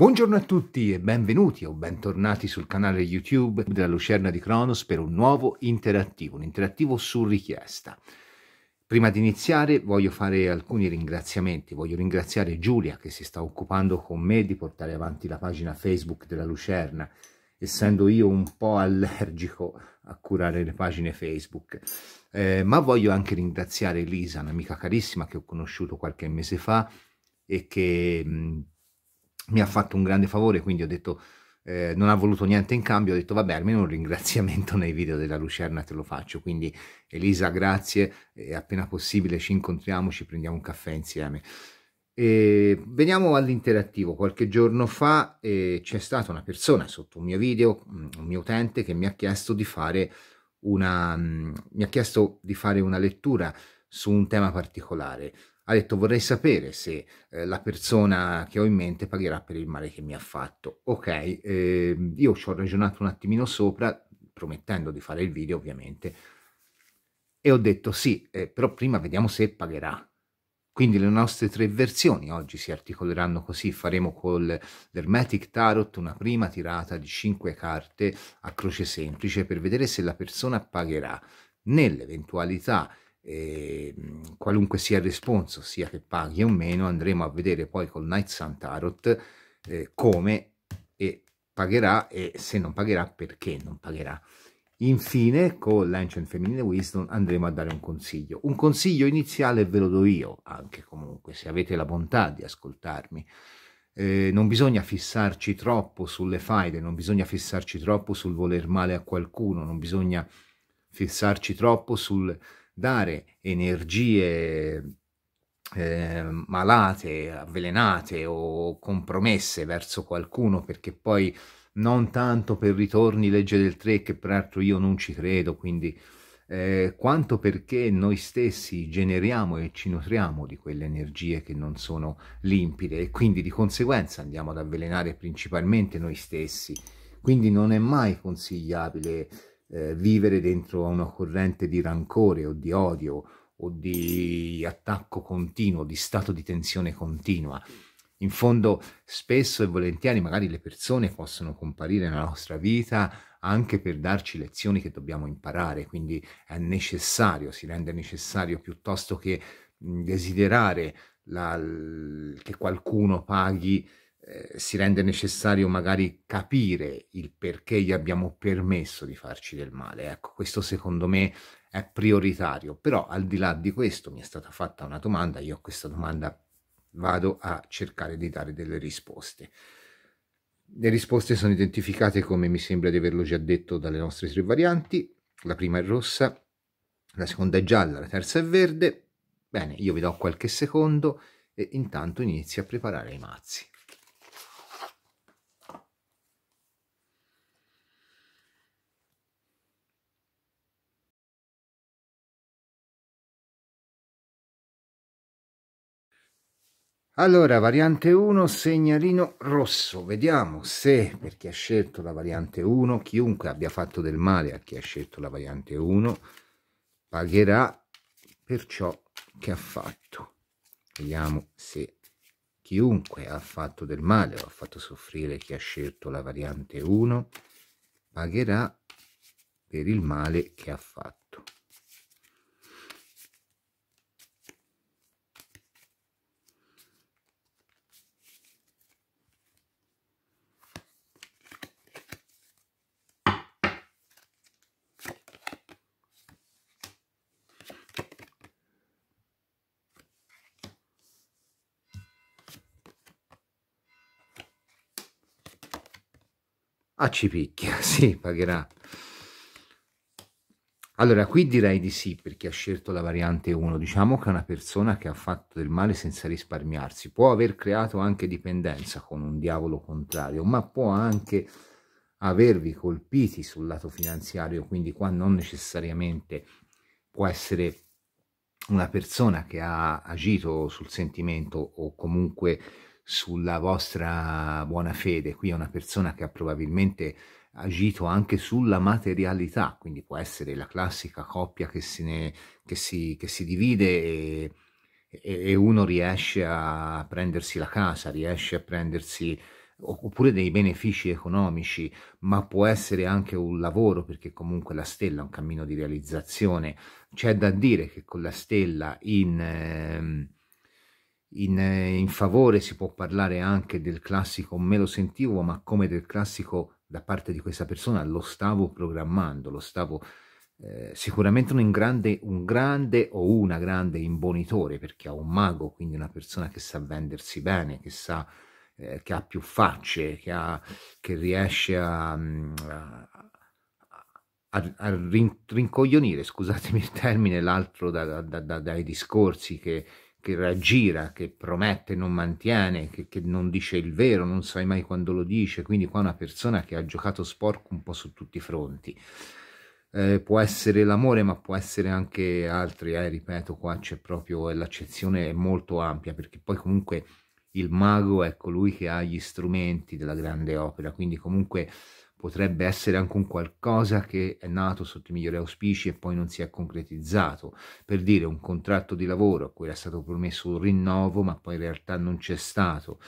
Buongiorno a tutti e benvenuti o bentornati sul canale YouTube della Lucerna di Cronos per un nuovo interattivo, un interattivo su richiesta. Prima di iniziare voglio fare alcuni ringraziamenti, voglio ringraziare Giulia che si sta occupando con me di portare avanti la pagina Facebook della Lucerna, essendo io un po' allergico a curare le pagine Facebook. Eh, ma voglio anche ringraziare Lisa, un'amica carissima che ho conosciuto qualche mese fa e che... Mh, mi ha fatto un grande favore, quindi ho detto, eh, non ha voluto niente in cambio, ho detto vabbè almeno un ringraziamento nei video della Lucerna te lo faccio, quindi Elisa grazie, e appena possibile ci incontriamo, ci prendiamo un caffè insieme. E veniamo all'interattivo, qualche giorno fa eh, c'è stata una persona sotto un mio video, un mio utente che mi ha chiesto di fare una, mh, mm, mi ha chiesto di fare una lettura su un tema particolare, ha detto vorrei sapere se eh, la persona che ho in mente pagherà per il male che mi ha fatto. Ok, eh, io ci ho ragionato un attimino sopra, promettendo di fare il video ovviamente, e ho detto sì, eh, però prima vediamo se pagherà. Quindi le nostre tre versioni oggi si articoleranno così, faremo con l'Hermetic Tarot una prima tirata di cinque carte a croce semplice per vedere se la persona pagherà. Nell'eventualità e ehm, qualunque sia il responso, sia che paghi o meno, andremo a vedere poi col Night Sun Tarot eh, come e pagherà e se non pagherà perché non pagherà. Infine, con l'Ancient Feminine Wisdom andremo a dare un consiglio. Un consiglio iniziale ve lo do io, anche comunque, se avete la bontà di ascoltarmi. Eh, non bisogna fissarci troppo sulle faide, non bisogna fissarci troppo sul voler male a qualcuno, non bisogna fissarci troppo sul dare energie eh, malate, avvelenate o compromesse verso qualcuno perché poi non tanto per ritorni legge del 3 che peraltro io non ci credo, quindi eh, quanto perché noi stessi generiamo e ci nutriamo di quelle energie che non sono limpide e quindi di conseguenza andiamo ad avvelenare principalmente noi stessi. Quindi non è mai consigliabile eh, vivere dentro a una corrente di rancore o di odio o di attacco continuo, di stato di tensione continua. In fondo, spesso e volentieri, magari le persone possono comparire nella nostra vita anche per darci lezioni che dobbiamo imparare, quindi è necessario, si rende necessario piuttosto che desiderare la, che qualcuno paghi eh, si rende necessario magari capire il perché gli abbiamo permesso di farci del male. Ecco, questo secondo me è prioritario, però al di là di questo mi è stata fatta una domanda, io a questa domanda vado a cercare di dare delle risposte. Le risposte sono identificate come mi sembra di averlo già detto dalle nostre tre varianti, la prima è rossa, la seconda è gialla, la terza è verde. Bene, io vi do qualche secondo e intanto inizio a preparare i mazzi. Allora, variante 1, segnalino rosso. Vediamo se per chi ha scelto la variante 1, chiunque abbia fatto del male a chi ha scelto la variante 1, pagherà per ciò che ha fatto. Vediamo se chiunque ha fatto del male o ha fatto soffrire chi ha scelto la variante 1, pagherà per il male che ha fatto. a ah, ci picchia, sì, pagherà. Allora, qui direi di sì, perché ha scelto la variante 1. Diciamo che è una persona che ha fatto del male senza risparmiarsi. Può aver creato anche dipendenza con un diavolo contrario, ma può anche avervi colpiti sul lato finanziario, quindi qua non necessariamente può essere una persona che ha agito sul sentimento o comunque sulla vostra buona fede. Qui è una persona che ha probabilmente agito anche sulla materialità, quindi può essere la classica coppia che si, ne, che si, che si divide e, e, uno riesce a prendersi la casa, riesce a prendersi oppure dei benefici economici, ma può essere anche un lavoro, perché comunque la stella è un cammino di realizzazione. C'è da dire che con la stella in... Ehm, in, eh, in, favore si può parlare anche del classico me lo sentivo ma come del classico da parte di questa persona lo stavo programmando lo stavo eh, sicuramente un grande, un grande o una grande imbonitore perché ha un mago quindi una persona che sa vendersi bene che sa eh, che ha più facce che, ha, che riesce a, mm, a, a, a rin, rincoglionire scusatemi il termine l'altro da, da, da, dai discorsi che che raggira, che promette, non mantiene, che, che, non dice il vero, non sai mai quando lo dice, quindi qua una persona che ha giocato sporco un po' su tutti i fronti. Eh, può essere l'amore, ma può essere anche altri, eh, ripeto, qua c'è proprio eh, l'accezione è molto ampia, perché poi comunque il mago è colui ecco, che ha gli strumenti della grande opera, quindi comunque potrebbe essere anche un qualcosa che è nato sotto i migliori auspici e poi non si è concretizzato, per dire un contratto di lavoro a cui era stato promesso un rinnovo ma poi in realtà non c'è stato,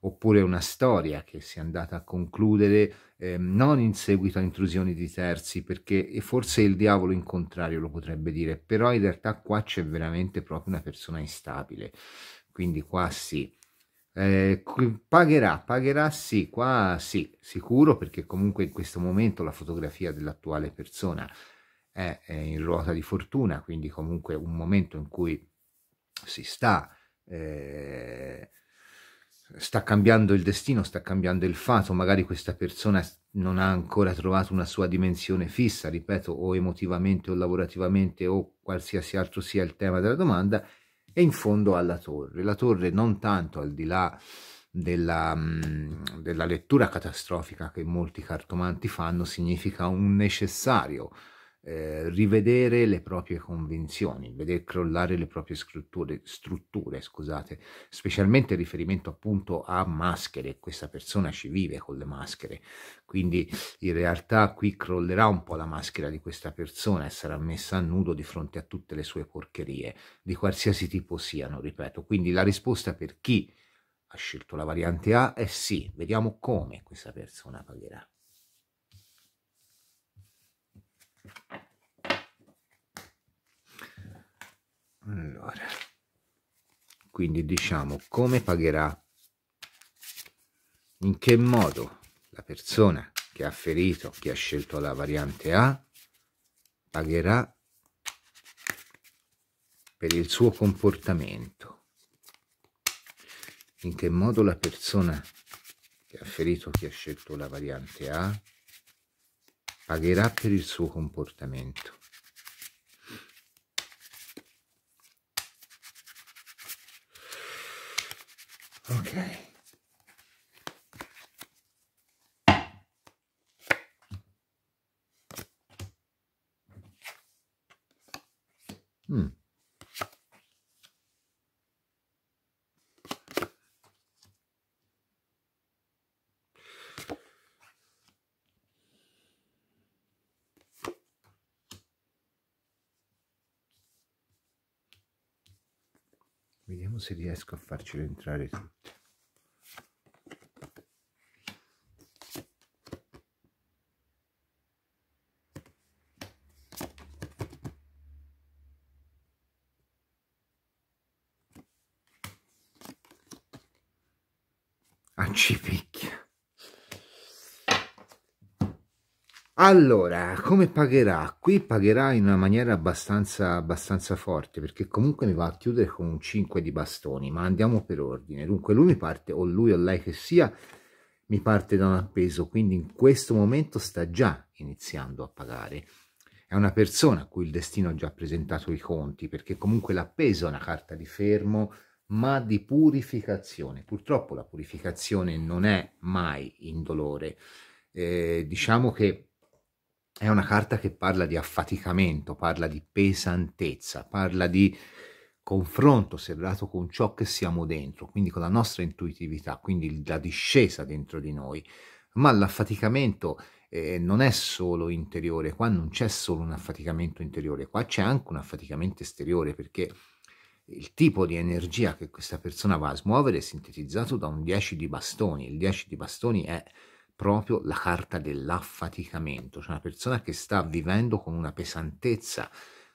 oppure una storia che si è andata a concludere eh, non in seguito a intrusioni di terzi, perché forse il diavolo in contrario lo potrebbe dire, però in realtà qua c'è veramente proprio una persona instabile, quindi qua sì eh, pagherà, pagherà sì, qua sì, sicuro perché comunque in questo momento la fotografia dell'attuale persona è, è in ruota di fortuna, quindi comunque un momento in cui si sta, eh, sta cambiando il destino, sta cambiando il fato, magari questa persona non ha ancora trovato una sua dimensione fissa, ripeto, o emotivamente o lavorativamente o qualsiasi altro sia il tema della domanda e in fondo alla torre. La torre non tanto al di là della, mm, della lettura catastrofica che molti cartomanti fanno significa un necessario eh, rivedere le proprie convinzioni, vedere crollare le proprie strutture, strutture, scusate, specialmente in riferimento appunto a maschere, questa persona ci vive con le maschere, quindi in realtà qui crollerà un po' la maschera di questa persona e sarà messa a nudo di fronte a tutte le sue porcherie, di qualsiasi tipo siano, ripeto, quindi la risposta per chi ha scelto la variante A è sì, vediamo come questa persona pagherà. allora quindi diciamo come pagherà in che modo la persona che ha ferito che ha scelto la variante A pagherà per il suo comportamento in che modo la persona che ha ferito chi ha scelto la variante A pagherà per il suo comportamento Okay. Hmm. se riesco a farcelo entrare tutto. Allora, come pagherà? Qui pagherà in una maniera abbastanza, abbastanza forte, perché comunque mi va a chiudere con un 5 di bastoni, ma andiamo per ordine. Dunque lui mi parte, o lui o lei che sia, mi parte da un appeso, quindi in questo momento sta già iniziando a pagare. È una persona a cui il destino ha già presentato i conti, perché comunque l'appeso è una carta di fermo, ma di purificazione. Purtroppo la purificazione non è mai indolore. Eh, diciamo che è una carta che parla di affaticamento, parla di pesantezza, parla di confronto serrato con ciò che siamo dentro, quindi con la nostra intuitività, quindi la discesa dentro di noi. Ma l'affaticamento eh, non è solo interiore, qua non c'è solo un affaticamento interiore, qua c'è anche un affaticamento esteriore perché il tipo di energia che questa persona va a smuovere è sintetizzato da un 10 di bastoni, il 10 di bastoni è proprio la carta dell'affaticamento, cioè una persona che sta vivendo con una pesantezza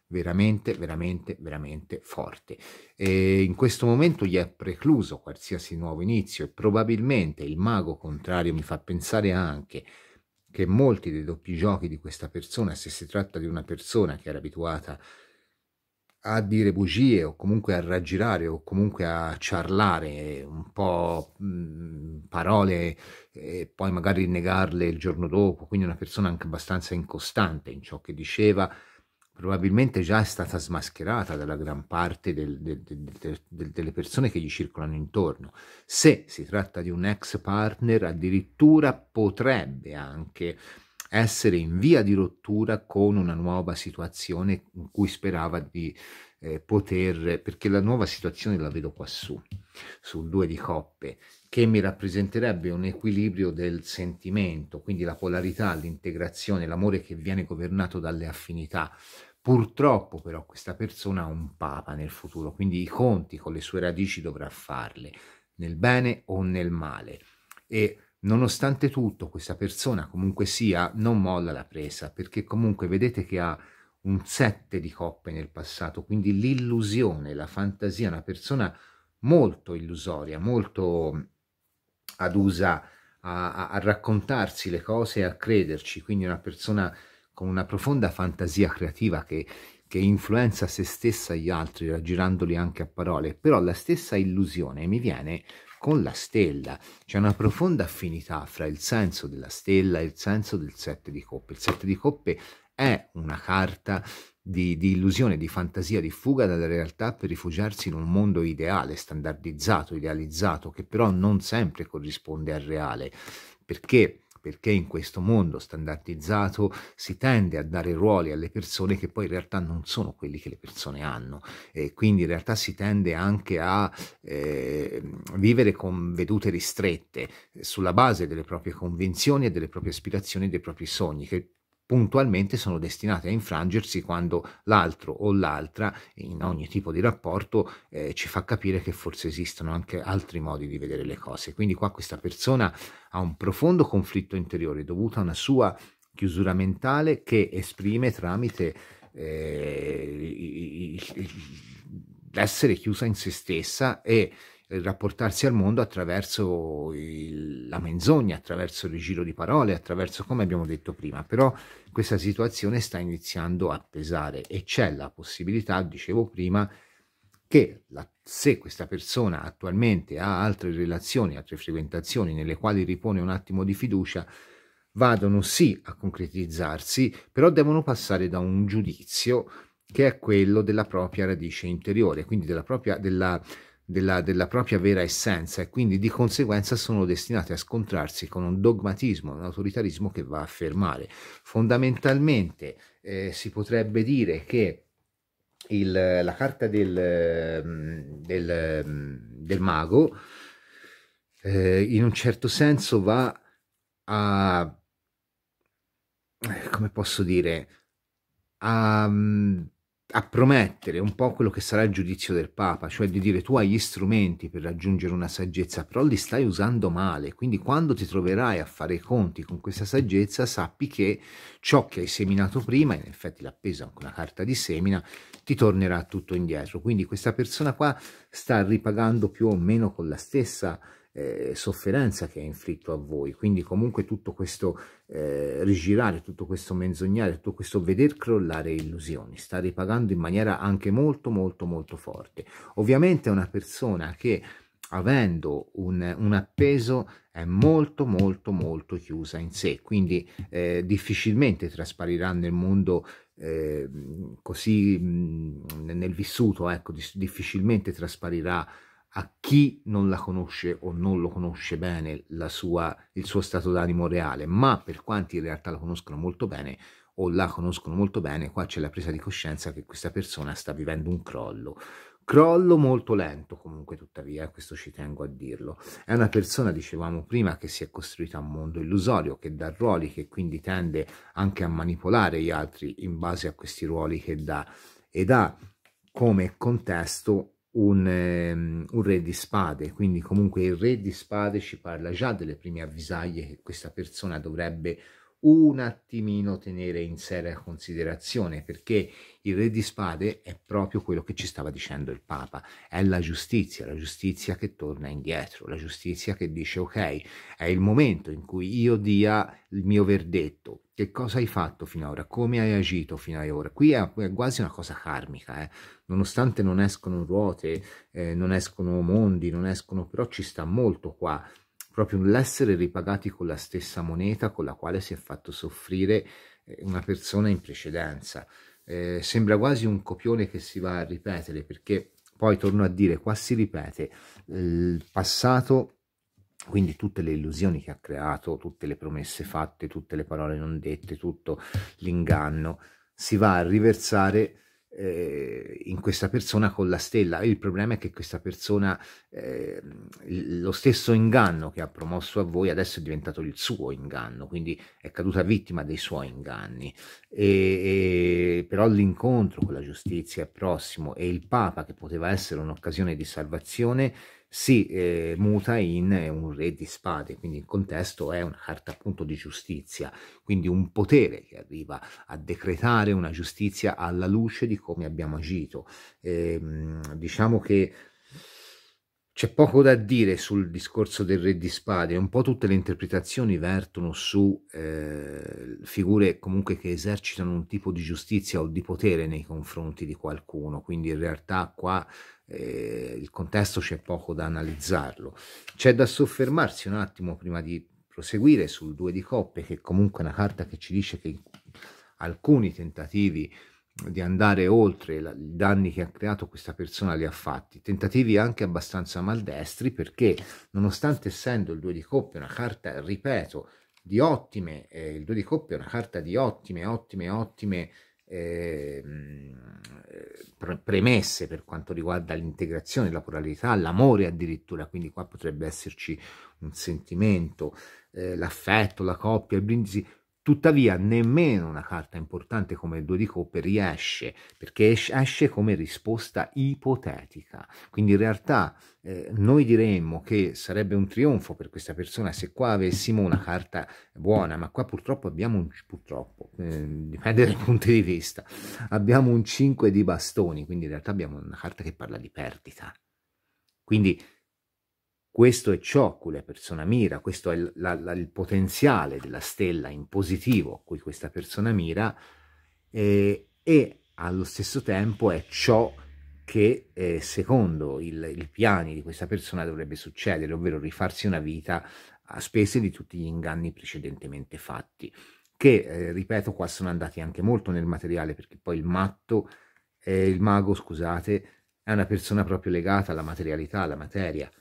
veramente, veramente, veramente forte. E in questo momento gli è precluso qualsiasi nuovo inizio e probabilmente il mago contrario mi fa pensare anche che molti dei doppi giochi di questa persona, se si tratta di una persona che era abituata a a dire bugie o comunque a raggirare o comunque a ciarlare un po' mm, parole e poi magari negarle il giorno dopo, quindi una persona anche abbastanza incostante in ciò che diceva, probabilmente già è stata smascherata dalla gran parte del, del, del, delle persone che gli circolano intorno. Se si tratta di un ex partner addirittura potrebbe anche essere in via di rottura con una nuova situazione in cui sperava di eh, poter, perché la nuova situazione la vedo quassù, sul due di coppe, che mi rappresenterebbe un equilibrio del sentimento, quindi la polarità, l'integrazione, l'amore che viene governato dalle affinità. Purtroppo però questa persona ha un papa nel futuro, quindi i conti con le sue radici dovrà farle, nel bene o nel male. E Nonostante tutto, questa persona comunque sia non molla la presa, perché comunque vedete che ha un 7 di coppe nel passato, quindi l'illusione, la fantasia, una persona molto illusoria, molto mm, adusa a, a, a, raccontarsi le cose e a crederci, quindi una persona con una profonda fantasia creativa che, che influenza se stessa e gli altri, raggirandoli anche a parole, però la stessa illusione mi viene con la stella. C'è una profonda affinità fra il senso della stella e il senso del sette di coppe. Il sette di coppe è una carta di, di, illusione, di fantasia, di fuga dalla realtà per rifugiarsi in un mondo ideale, standardizzato, idealizzato, che però non sempre corrisponde al reale, perché perché in questo mondo standardizzato si tende a dare ruoli alle persone che poi in realtà non sono quelli che le persone hanno e quindi in realtà si tende anche a eh, vivere con vedute ristrette eh, sulla base delle proprie convinzioni e delle proprie aspirazioni e dei propri sogni che puntualmente sono destinate a infrangersi quando l'altro o l'altra, in ogni tipo di rapporto, eh, ci fa capire che forse esistono anche altri modi di vedere le cose. Quindi qua questa persona ha un profondo conflitto interiore dovuto a una sua chiusura mentale che esprime tramite eh, l'essere chiusa in se stessa e rapportarsi al mondo attraverso il, la menzogna, attraverso il giro di parole, attraverso come abbiamo detto prima, però questa situazione sta iniziando a pesare e c'è la possibilità, dicevo prima, che la, se questa persona attualmente ha altre relazioni, altre frequentazioni nelle quali ripone un attimo di fiducia, vadano sì a concretizzarsi, però devono passare da un giudizio che è quello della propria radice interiore, quindi della propria della, della, della, propria vera essenza e quindi di conseguenza sono destinate a scontrarsi con un dogmatismo, un autoritarismo che va a fermare. Fondamentalmente eh, si potrebbe dire che il, la carta del, mm, del, mm, del mago eh, in un certo senso va a, eh, come posso dire, a mm, a promettere un po' quello che sarà il giudizio del Papa, cioè di dire tu hai gli strumenti per raggiungere una saggezza, però li stai usando male, quindi quando ti troverai a fare i conti con questa saggezza sappi che ciò che hai seminato prima, in effetti l'ha appesa anche una carta di semina, ti tornerà tutto indietro. Quindi questa persona qua sta ripagando più o meno con la stessa eh, sofferenza che ha inflitto a voi. Quindi comunque tutto questo eh, rigirare, tutto questo menzognare, tutto questo veder crollare illusioni, sta ripagando in maniera anche molto molto molto forte. Ovviamente è una persona che avendo un, un, appeso è molto molto molto chiusa in sé quindi eh, difficilmente trasparirà nel mondo eh, così mh, mm, nel vissuto ecco difficilmente trasparirà a chi non la conosce o non lo conosce bene sua, il suo stato d'animo reale, ma per quanti in realtà la conoscono molto bene o la conoscono molto bene, qua c'è la presa di coscienza che questa persona sta vivendo un crollo. Crollo molto lento comunque tuttavia, questo ci tengo a dirlo. È una persona, dicevamo prima, che si è costruita un mondo illusorio, che dà ruoli, che quindi tende anche a manipolare gli altri in base a questi ruoli che dà ed ha come contesto un, um, un, re di spade, quindi comunque il re di spade ci parla già delle prime avvisaglie che questa persona dovrebbe un attimino tenere in seria considerazione perché il re di spade è proprio quello che ci stava dicendo il papa è la giustizia la giustizia che torna indietro la giustizia che dice ok è il momento in cui io dia il mio verdetto che cosa hai fatto finora come hai agito finora qui è, è quasi una cosa karmica eh? nonostante non escono ruote eh, non escono mondi non escono però ci sta molto qua proprio l'essere ripagati con la stessa moneta con la quale si è fatto soffrire eh, una persona in precedenza. Eh, sembra quasi un copione che si va a ripetere perché poi torno a dire qua si ripete eh, il passato quindi tutte le illusioni che ha creato tutte le promesse fatte tutte le parole non dette tutto l'inganno si va a riversare eh, in questa persona con la stella. Il problema è che questa persona, eh, lo stesso inganno che ha promosso a voi adesso è diventato il suo inganno, quindi è caduta vittima dei suoi inganni. E, e, però l'incontro con la giustizia è prossimo e il Papa, che poteva essere un'occasione di salvazione, si eh, muta in eh, un re di spade, quindi il contesto è una carta appunto di giustizia, quindi un potere che arriva a decretare una giustizia alla luce di come abbiamo agito. Eh, diciamo che c'è poco da dire sul discorso del re di spade, un po' tutte le interpretazioni vertono su eh, figure comunque che esercitano un tipo di giustizia o di potere nei confronti di qualcuno, quindi in realtà qua eh, il contesto c'è poco da analizzarlo. C'è da soffermarsi un attimo prima di proseguire sul due di coppe, che comunque è una carta che ci dice che alcuni tentativi di andare oltre la, i danni che ha creato questa persona li ha fatti, tentativi anche abbastanza maldestri perché nonostante essendo il due di coppe una carta, ripeto, di ottime, eh, il due di coppe è una carta di ottime, ottime, ottime eh, premesse per quanto riguarda l'integrazione, la pluralità, l'amore addirittura, quindi qua potrebbe esserci un sentimento, eh, l'affetto, la coppia, il brindisi, Tuttavia nemmeno una carta importante come il 2 di coppe riesce, perché esce come risposta ipotetica. Quindi in realtà eh, noi diremmo che sarebbe un trionfo per questa persona se qua avessimo una carta buona, ma qua purtroppo abbiamo un purtroppo, eh, dipende dai punti di vista, abbiamo un 5 di bastoni, quindi in realtà abbiamo una carta che parla di perdita. Quindi questo è ciò a cui la persona mira, questo è il, la, la, il potenziale della stella in positivo a cui questa persona mira eh, e allo stesso tempo è ciò che eh, secondo i piani di questa persona dovrebbe succedere, ovvero rifarsi una vita a spese di tutti gli inganni precedentemente fatti, che, eh, ripeto, qua sono andati anche molto nel materiale perché poi il matto, eh, il mago, scusate, è una persona proprio legata alla materialità, alla materia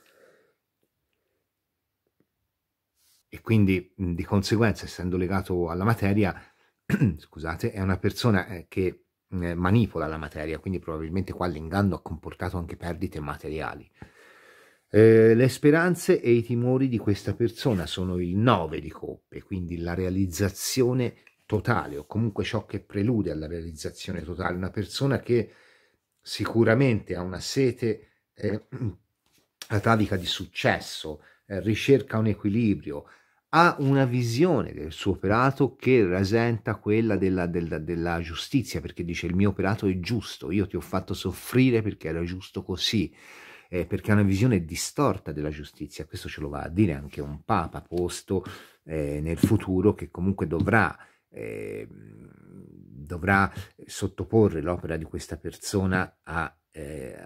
e quindi mhmm, di conseguenza, essendo legato alla materia, scusate, è una persona eh, che mhmm, eh, manipola la materia, quindi probabilmente qua l'inganno ha comportato anche perdite materiali. Eh, le speranze e i timori di questa persona sono il 9 di coppe, quindi la realizzazione totale o comunque ciò che prelude alla realizzazione totale. Una persona che sicuramente ha una sete eh, atavica di successo, eh, ricerca un equilibrio, ha una visione del suo operato che rasenta quella della, della, della, giustizia, perché dice il mio operato è giusto, io ti ho fatto soffrire perché era giusto così, eh, perché ha una visione distorta della giustizia. Questo ce lo va a dire anche un Papa posto eh, nel futuro che comunque dovrà, eh, dovrà sottoporre l'opera di questa persona a... a eh,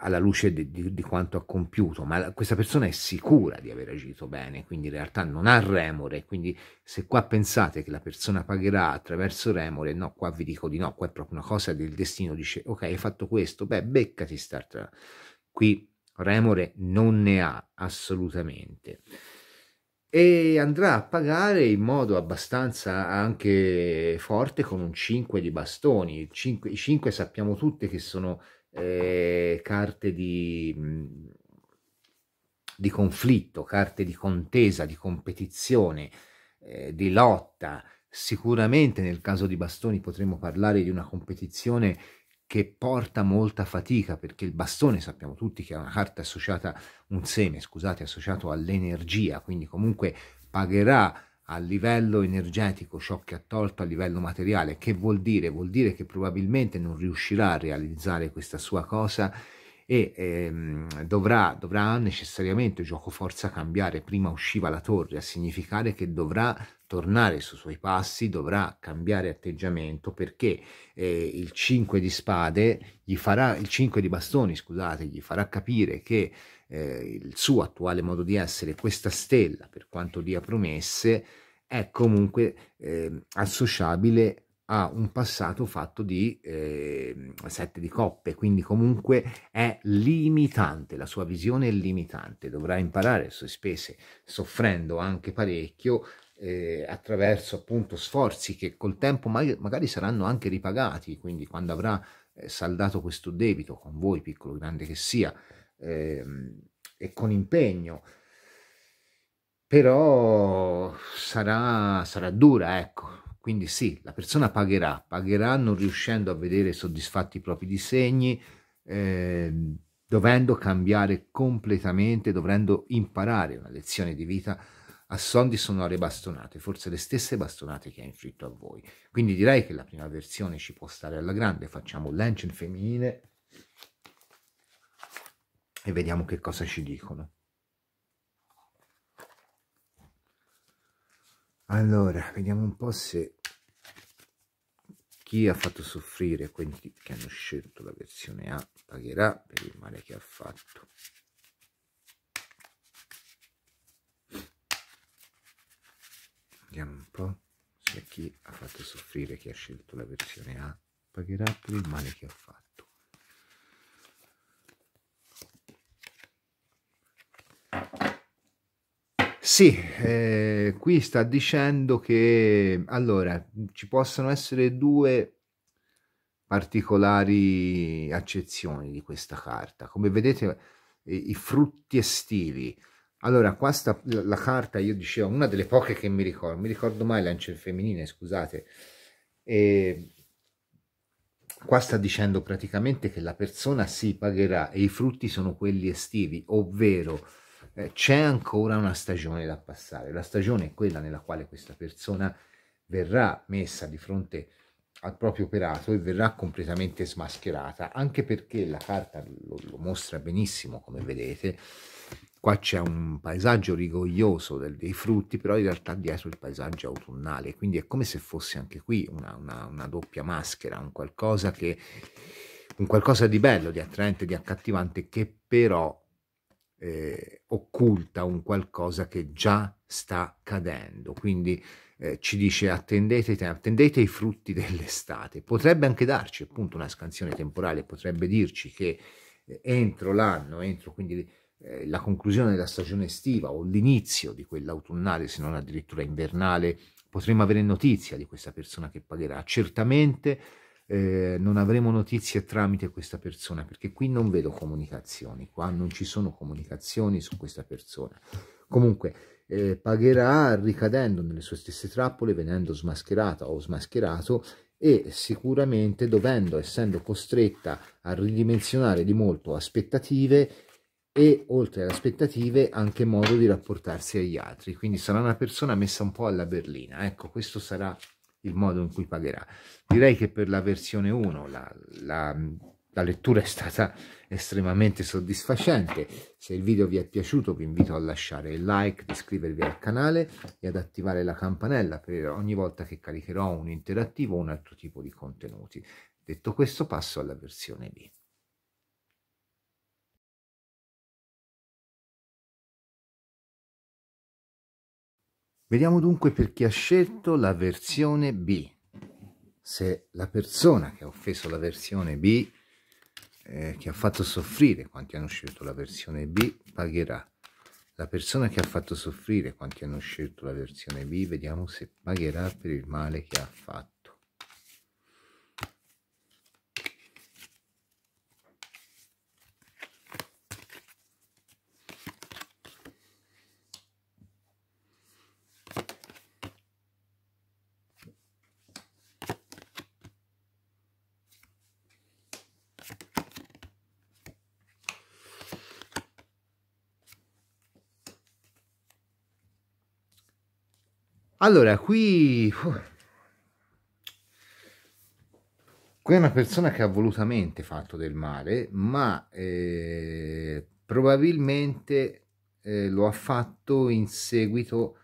alla luce di, di, di, quanto ha compiuto, ma questa persona è sicura di aver agito bene, quindi in realtà non ha remore, quindi se qua pensate che la persona pagherà attraverso remore, no, qua vi dico di no, qua è proprio una cosa del destino, dice ok hai fatto questo, beh beccati start, qui remore non ne ha assolutamente e andrà a pagare in modo abbastanza anche forte con un 5 di bastoni, i 5 sappiamo tutti che sono eh, carte di, di, conflitto, carte di contesa, di competizione, eh, di lotta. Sicuramente nel caso di bastoni potremmo parlare di una competizione che porta molta fatica perché il bastone sappiamo tutti che è una carta associata, un seme scusate, associato all'energia, quindi comunque pagherà a livello energetico ciò che ha tolto a livello materiale. Che vuol dire? Vuol dire che probabilmente non riuscirà a realizzare questa sua cosa e ehm, dovrà, dovrà necessariamente gioco forza cambiare. Prima usciva la torre a significare che dovrà tornare sui suoi passi, dovrà cambiare atteggiamento perché eh, il 5 di spade gli farà, il 5 di bastoni, scusate, gli farà capire che eh, il suo attuale modo di essere, questa stella, per quanto dia promesse, è comunque eh, associabile a un passato fatto di eh, sette di coppe, quindi comunque è limitante, la sua visione è limitante, dovrà imparare le sue spese soffrendo anche parecchio eh, attraverso appunto sforzi che col tempo mag magari saranno anche ripagati, quindi quando avrà eh, saldato questo debito con voi, piccolo o grande che sia, eh, e con impegno. Però sarà, sarà dura, ecco. Quindi sì, la persona pagherà, pagherà non riuscendo a vedere soddisfatti i propri disegni, eh, dovendo cambiare completamente, dovendo imparare una lezione di vita a sondi sonore bastonate, forse le stesse bastonate che ha inflitto a voi. Quindi direi che la prima versione ci può stare alla grande, facciamo l'engine femminile e vediamo che cosa ci dicono. Allora, vediamo un po' se chi ha fatto soffrire quelli che hanno scelto la versione A pagherà per il male che ha fatto. Vediamo un po' se chi ha fatto soffrire chi ha scelto la versione A pagherà per il male che ha fatto. Sì, eh, qui sta dicendo che allora ci possono essere due particolari accezioni di questa carta. Come vedete, i, i frutti estivi. Allora, qua sta la, la, carta, io dicevo, una delle poche che mi ricordo, mi ricordo mai l'ance femminile, scusate. E qua sta dicendo praticamente che la persona si pagherà e i frutti sono quelli estivi, ovvero eh, c'è ancora una stagione da passare. La stagione è quella nella quale questa persona verrà messa di fronte al proprio operato e verrà completamente smascherata, anche perché la carta lo, lo mostra benissimo, come vedete. Qua c'è un paesaggio rigoglioso del, dei frutti, però in realtà dietro il paesaggio autunnale, quindi è come se fosse anche qui una, una, una doppia maschera, un qualcosa, che, un qualcosa di bello, di attraente, di accattivante, che però eh, occulta un qualcosa che già sta cadendo. Quindi eh, ci dice attendete, attendete i frutti dell'estate. Potrebbe anche darci appunto una scansione temporale, potrebbe dirci che eh, entro l'anno, entro quindi eh, la conclusione della stagione estiva o l'inizio di quell'autunnale, se non addirittura invernale, potremmo avere notizia di questa persona che pagherà. Certamente eh, non avremo notizie tramite questa persona, perché qui non vedo comunicazioni, qua non ci sono comunicazioni su questa persona. Comunque, eh, pagherà ricadendo nelle sue stesse trappole, venendo smascherata o smascherato e sicuramente dovendo, essendo costretta a ridimensionare di molto aspettative e oltre alle aspettative anche modo di rapportarsi agli altri. Quindi sarà una persona messa un po' alla berlina. Ecco, questo sarà il modo in cui pagherà. Direi che per la versione 1 la, la, la lettura è stata estremamente soddisfacente. Se il video vi è piaciuto vi invito a lasciare il like, ad iscrivervi al canale e ad attivare la campanella per ogni volta che caricherò un interattivo o un altro tipo di contenuti. Detto questo passo alla versione B. Vediamo dunque per chi ha scelto la versione B. Se la persona che ha offeso la versione B, eh, che ha fatto soffrire quanti hanno scelto la versione B, pagherà. La persona che ha fatto soffrire quanti hanno scelto la versione B, vediamo se pagherà per il male che ha fatto. Allora, qui... Qui è una persona che ha volutamente fatto del male, ma eh, probabilmente eh, lo ha fatto in seguito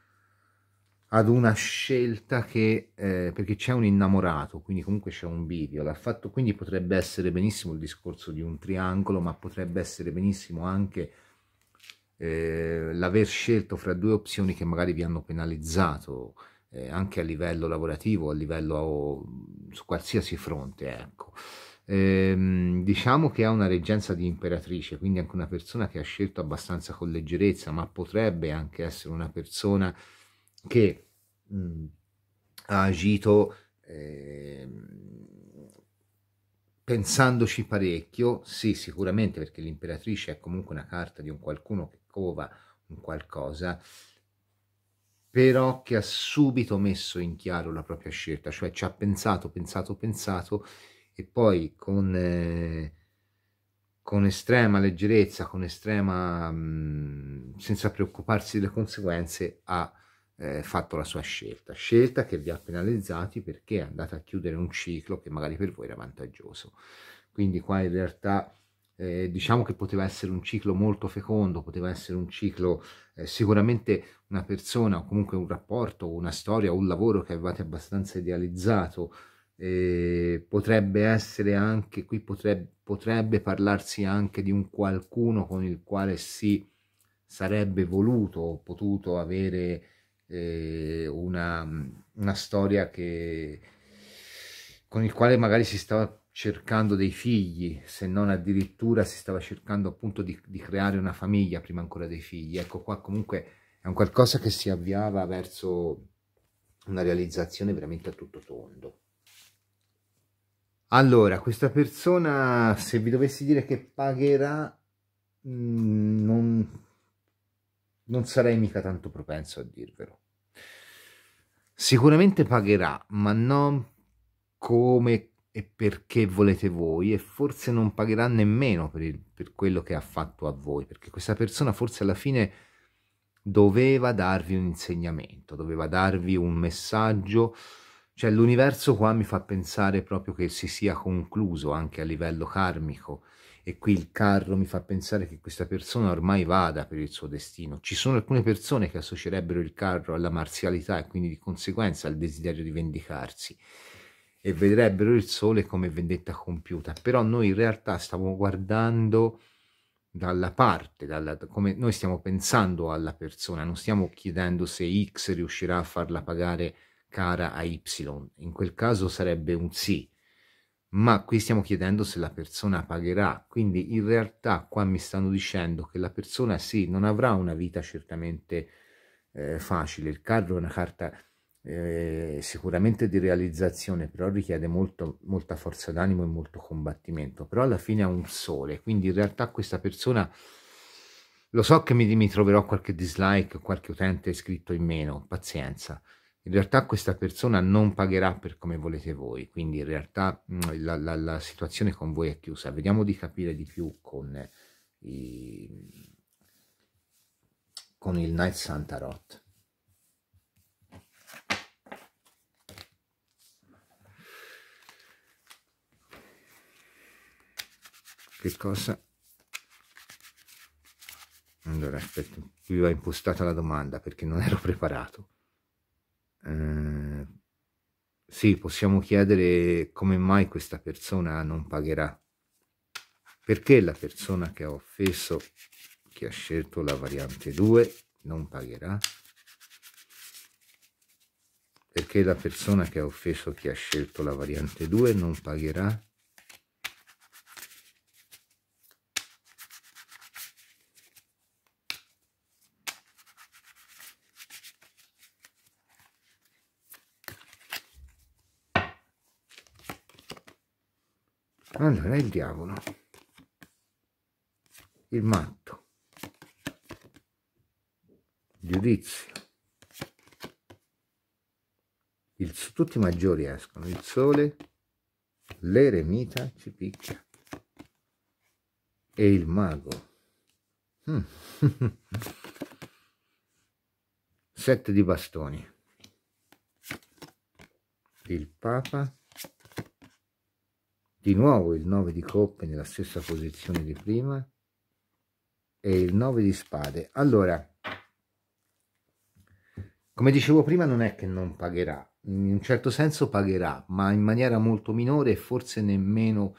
ad una scelta che... Eh, perché c'è un innamorato, quindi comunque c'è un video, l'ha fatto, quindi potrebbe essere benissimo il discorso di un triangolo, ma potrebbe essere benissimo anche eh, l'aver scelto fra due opzioni che magari vi hanno penalizzato eh, anche a livello lavorativo, a livello su qualsiasi fronte, ecco. Ehm, diciamo che ha una reggenza di imperatrice, quindi anche una persona che ha scelto abbastanza con leggerezza, ma potrebbe anche essere una persona che mh, mm, ha agito eh, pensandoci parecchio, sì sicuramente perché l'imperatrice è comunque una carta di un qualcuno che alcova, un qualcosa, però che ha subito messo in chiaro la propria scelta, cioè ci ha pensato, pensato, pensato e poi con, eh, con estrema leggerezza, con estrema... Mh, mm, senza preoccuparsi delle conseguenze, ha eh, fatto la sua scelta, scelta che vi ha penalizzati perché è andata a chiudere un ciclo che magari per voi era vantaggioso. Quindi qua in realtà eh, diciamo che poteva essere un ciclo molto fecondo, poteva essere un ciclo eh, sicuramente una persona o comunque un rapporto, una storia, un lavoro che avevate abbastanza idealizzato, eh, potrebbe essere anche, qui potrebbe, potrebbe parlarsi anche di un qualcuno con il quale si sarebbe voluto o potuto avere eh, una, una storia che, con il quale magari si stava cercando dei figli, se non addirittura si stava cercando appunto di, di creare una famiglia prima ancora dei figli. Ecco qua comunque è un qualcosa che si avviava verso una realizzazione veramente a tutto tondo. Allora, questa persona, se vi dovessi dire che pagherà, mm, non, non sarei mica tanto propenso a dirvelo. Sicuramente pagherà, ma non come e perché volete voi e forse non pagherà nemmeno per, il, per, quello che ha fatto a voi, perché questa persona forse alla fine doveva darvi un insegnamento, doveva darvi un messaggio, cioè l'universo qua mi fa pensare proprio che si sia concluso anche a livello karmico e qui il carro mi fa pensare che questa persona ormai vada per il suo destino. Ci sono alcune persone che associerebbero il carro alla marzialità e quindi di conseguenza al desiderio di vendicarsi e vedrebbero il sole come vendetta compiuta, però noi in realtà stiamo guardando dalla parte, dalla, come noi stiamo pensando alla persona, non stiamo chiedendo se X riuscirà a farla pagare cara a Y, in quel caso sarebbe un sì, ma qui stiamo chiedendo se la persona pagherà, quindi in realtà qua mi stanno dicendo che la persona sì, non avrà una vita certamente eh, facile, il carro è una carta eh, sicuramente di realizzazione, però richiede molto, molta forza d'animo e molto combattimento, però alla fine ha un sole, quindi in realtà questa persona, lo so che mi, mi troverò qualche dislike, qualche utente iscritto in meno, pazienza, in realtà questa persona non pagherà per come volete voi, quindi in realtà mm, la, la, la situazione con voi è chiusa. Vediamo di capire di più con, eh, i, con il Night Santarot. che cosa allora aspetta qui va impostata la domanda perché non ero preparato eh, sì possiamo chiedere come mai questa persona non pagherà perché la persona che ha offeso che ha scelto la variante 2 non pagherà perché la persona che ha offeso chi ha scelto la variante 2 non pagherà Allora, il diavolo, il matto, il giudizio, il, tutti i maggiori escono, il sole, l'eremita ci picchia e il mago. Mm. Sette di bastoni. Il Papa di nuovo il 9 di coppe nella stessa posizione di prima e il 9 di spade allora come dicevo prima non è che non pagherà in un certo senso pagherà ma in maniera molto minore e forse nemmeno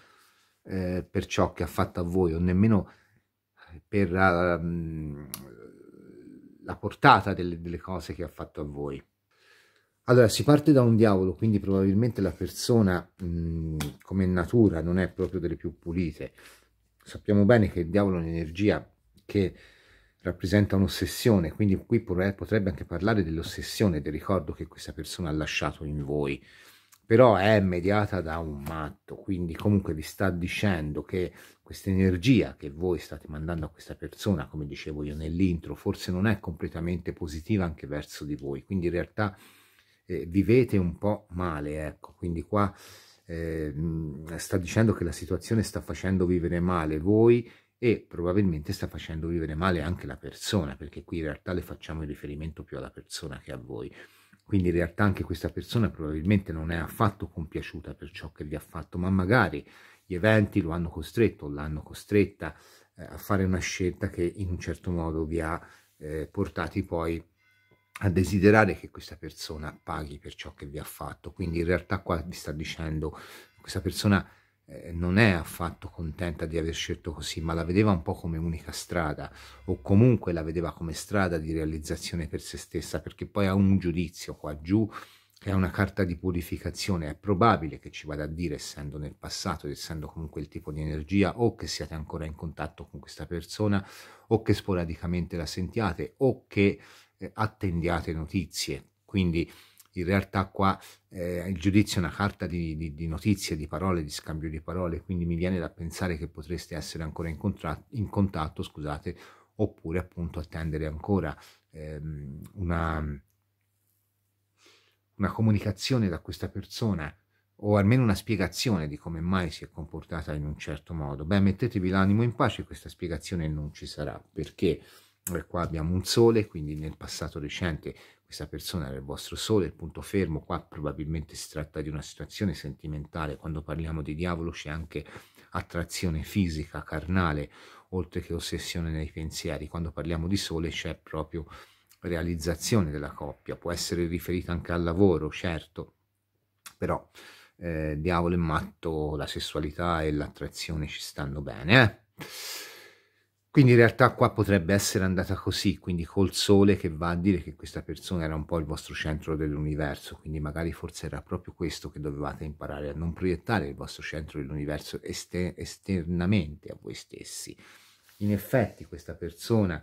eh, per ciò che ha fatto a voi o nemmeno per uh, la portata delle, delle cose che ha fatto a voi allora, si parte da un diavolo, quindi probabilmente la persona mh, come natura non è proprio delle più pulite. Sappiamo bene che il diavolo è un'energia che rappresenta un'ossessione, quindi qui eh, potrebbe anche parlare dell'ossessione, del ricordo che questa persona ha lasciato in voi. Però è mediata da un matto, quindi comunque vi sta dicendo che questa energia che voi state mandando a questa persona, come dicevo io nell'intro, forse non è completamente positiva anche verso di voi. Quindi in realtà eh, vivete un po' male, ecco, quindi qua eh, sta dicendo che la situazione sta facendo vivere male voi e probabilmente sta facendo vivere male anche la persona, perché qui in realtà le facciamo il riferimento più alla persona che a voi. Quindi in realtà anche questa persona probabilmente non è affatto compiaciuta per ciò che vi ha fatto, ma magari gli eventi lo hanno costretto o l'hanno costretta eh, a fare una scelta che in un certo modo vi ha eh, portati poi a desiderare che questa persona paghi per ciò che vi ha fatto. Quindi in realtà qua vi sta dicendo questa persona eh, non è affatto contenta di aver scelto così, ma la vedeva un po' come unica strada o comunque la vedeva come strada di realizzazione per se stessa, perché poi ha un giudizio qua giù che è una carta di purificazione, è probabile che ci vada a dire, essendo nel passato essendo comunque il tipo di energia, o che siate ancora in contatto con questa persona, o che sporadicamente la sentiate, o che eh, attendiate notizie. Quindi in realtà qua eh, il giudizio è una carta di, di, di, notizie, di parole, di scambio di parole, quindi mi viene da pensare che potreste essere ancora in, in contatto, scusate, oppure appunto attendere ancora ehm, una, una comunicazione da questa persona o almeno una spiegazione di come mai si è comportata in un certo modo. Beh, mettetevi l'animo in pace, questa spiegazione non ci sarà perché eh, qua abbiamo un sole, quindi nel passato recente questa persona era il vostro sole, il punto fermo, qua probabilmente si tratta di una situazione sentimentale, quando parliamo di diavolo c'è anche attrazione fisica, carnale, oltre che ossessione nei pensieri, quando parliamo di sole c'è proprio realizzazione della coppia, può essere riferita anche al lavoro, certo, però eh, diavolo e matto, la sessualità e l'attrazione ci stanno bene, eh? Quindi in realtà qua potrebbe essere andata così, quindi col sole che va a dire che questa persona era un po' il vostro centro dell'universo, quindi magari forse era proprio questo che dovevate imparare, a non proiettare il vostro centro dell'universo esternamente a voi stessi. In effetti questa persona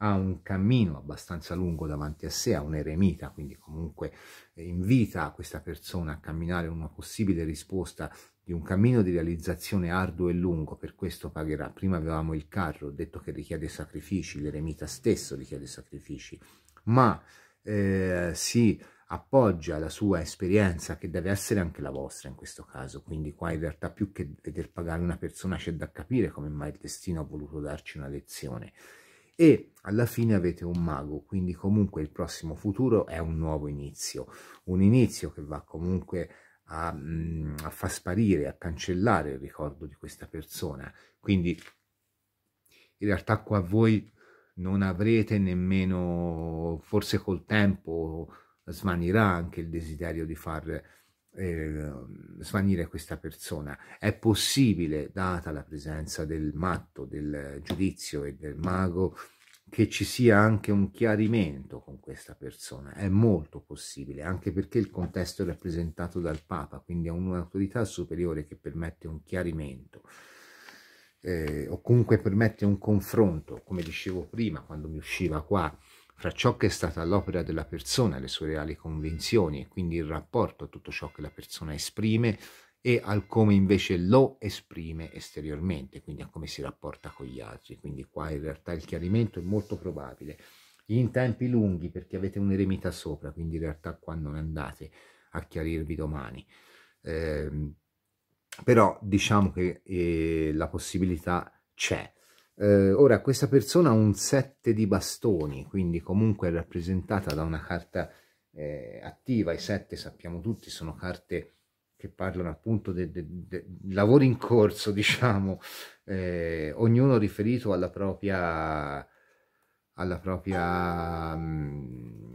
ha un cammino abbastanza lungo davanti a sé, ha un eremita, quindi comunque invita questa persona a camminare una possibile risposta di un cammino di realizzazione arduo e lungo, per questo pagherà. Prima avevamo il carro, detto che richiede sacrifici, l'eremita stesso richiede sacrifici, ma eh, si appoggia alla sua esperienza, che deve essere anche la vostra in questo caso, quindi qua in realtà più che veder pagare una persona c'è da capire come mai il destino ha voluto darci una lezione. E alla fine avete un mago, quindi comunque il prossimo futuro è un nuovo inizio, un inizio che va comunque a, mm, a far sparire, a cancellare il ricordo di questa persona. Quindi in realtà qua voi non avrete nemmeno, forse col tempo svanirà anche il desiderio di far eh, svanire questa persona. È possibile, data la presenza del matto, del giudizio e del mago, che ci sia anche un chiarimento con questa persona, è molto possibile, anche perché il contesto è rappresentato dal Papa, quindi è un'autorità superiore che permette un chiarimento. Eh, o comunque permette un confronto, come dicevo prima quando mi usciva qua, fra ciò che è stata l'opera della persona, le sue reali convinzioni e quindi il rapporto a tutto ciò che la persona esprime e al come invece lo esprime esteriormente, quindi a come si rapporta con gli altri. Quindi qua in realtà il chiarimento è molto probabile. In tempi lunghi, perché avete un'eremita sopra, quindi in realtà qua non andate a chiarirvi domani. Eh, però diciamo che eh, la possibilità c'è. Eh, ora, questa persona ha un sette di bastoni, quindi comunque è rappresentata da una carta eh, attiva. I sette sappiamo tutti sono carte che parlano appunto del de, de lavoro in corso, diciamo, eh, ognuno riferito alla propria, alla propria, mh, mm,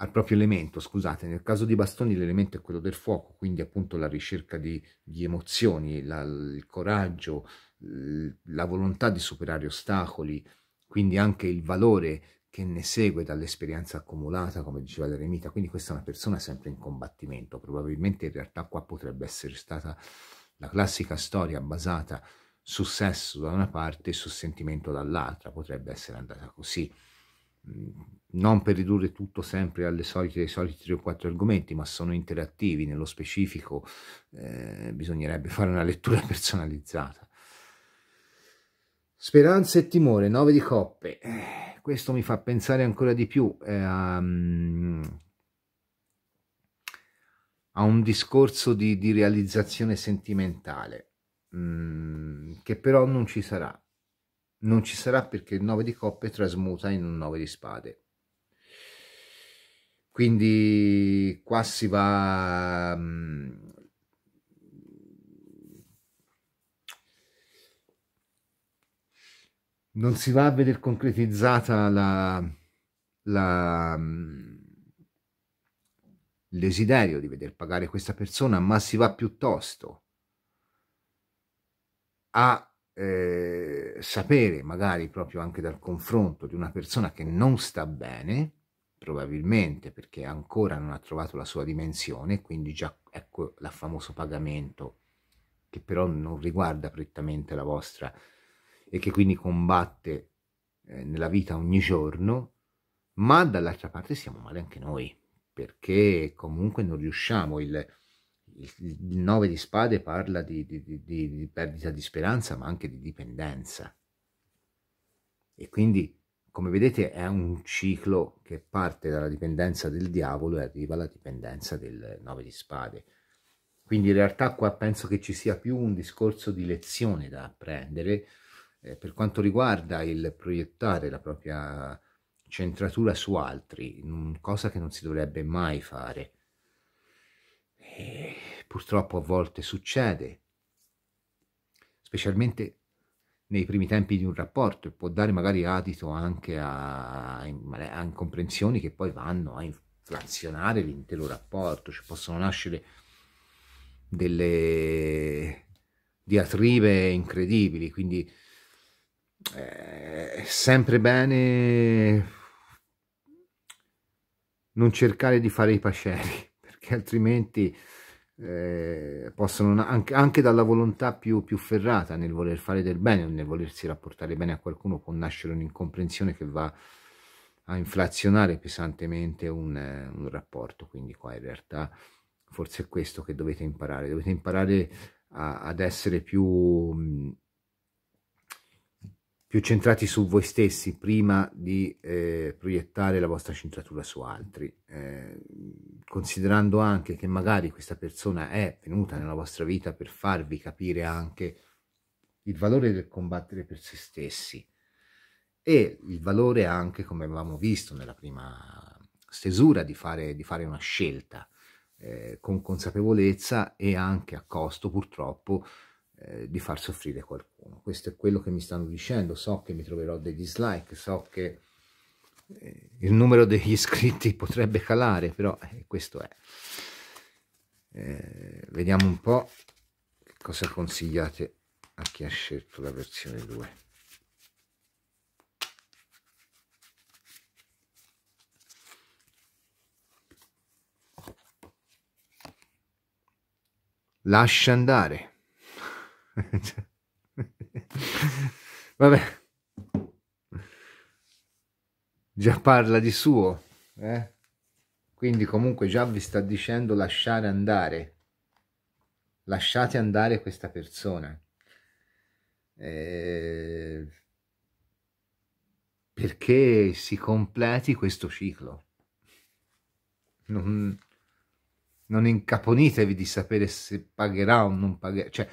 al proprio elemento, scusate, nel caso di bastoni l'elemento è quello del fuoco, quindi appunto la ricerca di, di emozioni, la, il coraggio, la volontà di superare ostacoli, quindi anche il valore che ne segue dall'esperienza accumulata, come diceva l'eremita, quindi questa è una persona sempre in combattimento, probabilmente in realtà qua potrebbe essere stata la classica storia basata su sesso da una parte e su sentimento dall'altra, potrebbe essere andata così. Mm, non per ridurre tutto sempre alle solite, ai soliti tre o quattro argomenti, ma sono interattivi, nello specifico eh, bisognerebbe fare una lettura personalizzata. Speranza e timore, nove di coppe questo mi fa pensare ancora di più eh, a, mm, a, un discorso di, di realizzazione sentimentale mm, che però non ci sarà non ci sarà perché il 9 di coppe trasmuta in un 9 di spade quindi qua si va mm, non si va a vedere concretizzata la, la, il mm, desiderio di veder pagare questa persona, ma si va piuttosto a eh, sapere, magari proprio anche dal confronto di una persona che non sta bene, probabilmente perché ancora non ha trovato la sua dimensione, quindi già ecco il famoso pagamento che però non riguarda prettamente la vostra e che quindi combatte eh, nella vita ogni giorno, ma dall'altra parte siamo male anche noi, perché comunque non riusciamo. Il, il, il 9 di spade parla di, di, di, di perdita di speranza, ma anche di dipendenza. E quindi, come vedete, è un ciclo che parte dalla dipendenza del diavolo e arriva alla dipendenza del nove di spade. Quindi in realtà qua penso che ci sia più un discorso di lezione da apprendere eh, per quanto riguarda il proiettare la propria centratura su altri, cosa che non si dovrebbe mai fare. E eh, purtroppo a volte succede, specialmente nei primi tempi di un rapporto e può dare magari adito anche a, a incomprensioni che poi vanno a inflazionare l'intero rapporto, ci possono nascere delle diatribe incredibili, quindi è eh, sempre bene non cercare di fare i pasceri perché altrimenti eh, possono anche, anche, dalla volontà più, più, ferrata nel voler fare del bene o nel volersi rapportare bene a qualcuno può nascere un'incomprensione che va a inflazionare pesantemente un, eh, un rapporto quindi qua in realtà forse è questo che dovete imparare dovete imparare a, ad essere più mm, più centrati su voi stessi prima di eh, proiettare la vostra centratura su altri, eh, considerando anche che magari questa persona è venuta nella vostra vita per farvi capire anche il valore del combattere per se stessi e il valore anche, come avevamo visto nella prima stesura, di fare, di fare una scelta eh, con consapevolezza e anche a costo purtroppo eh, di far soffrire qualcuno. Questo è quello che mi stanno dicendo, so che mi troverò dei dislike, so che eh, il numero degli iscritti potrebbe calare, però eh, questo è. Eh, vediamo un po' cosa consigliate a chi ha scelto la versione 2. Lascia andare. Cioè, vabbè, già parla di suo, eh? quindi comunque già vi sta dicendo lasciare andare, lasciate andare questa persona. Eh, perché si completi questo ciclo. Non, non incaponitevi di sapere se pagherà o non pagherà, cioè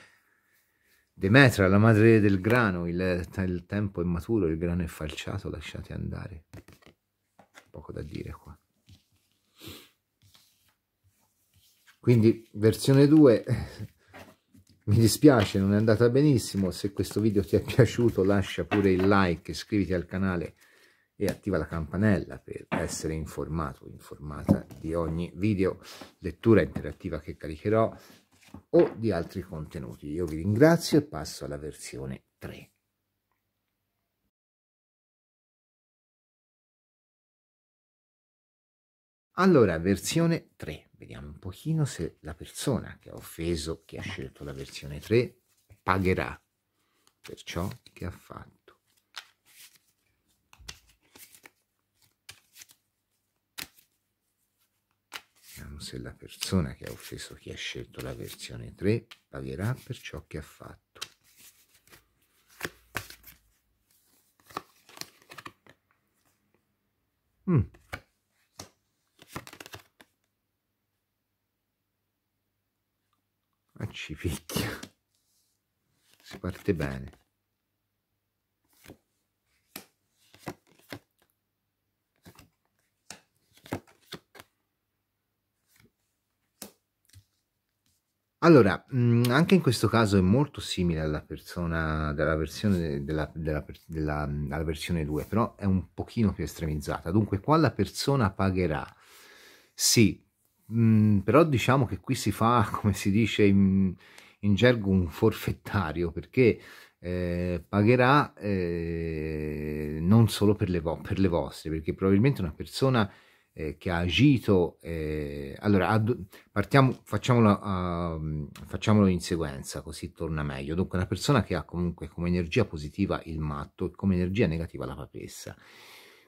Demetra, la madre del grano, il, il tempo è maturo, il grano è falciato, lasciate andare. Poco da dire qua. Quindi versione 2, mi dispiace, non è andata benissimo. Se questo video ti è piaciuto lascia pure il like, iscriviti al canale e attiva la campanella per essere informato, informata di ogni video, lettura interattiva che caricherò o di altri contenuti. Io vi ringrazio e passo alla versione 3. Allora, versione 3. Vediamo un pochino se la persona che ha offeso, che ha scelto la versione 3, pagherà per ciò che ha fatto. verifichiamo se la persona che ha offeso chi ha scelto la versione 3 pagherà per ciò che ha fatto. Mm. Ma ci picchia. Si parte bene. Allora, mm, anche in questo caso è molto simile alla persona della versione, della, della, della, della mm, versione 2, però è un pochino più estremizzata. Dunque, qua la persona pagherà. Sì, mh, mm, però diciamo che qui si fa, come si dice in, in gergo, un forfettario, perché eh, pagherà eh, non solo per le, per le vostre, perché probabilmente una persona eh, che ha agito. Eh, allora, ad, partiamo, facciamolo, uh, ehm, facciamolo in sequenza, così torna meglio. Dunque, una persona che ha comunque come energia positiva il matto e come energia negativa la papessa.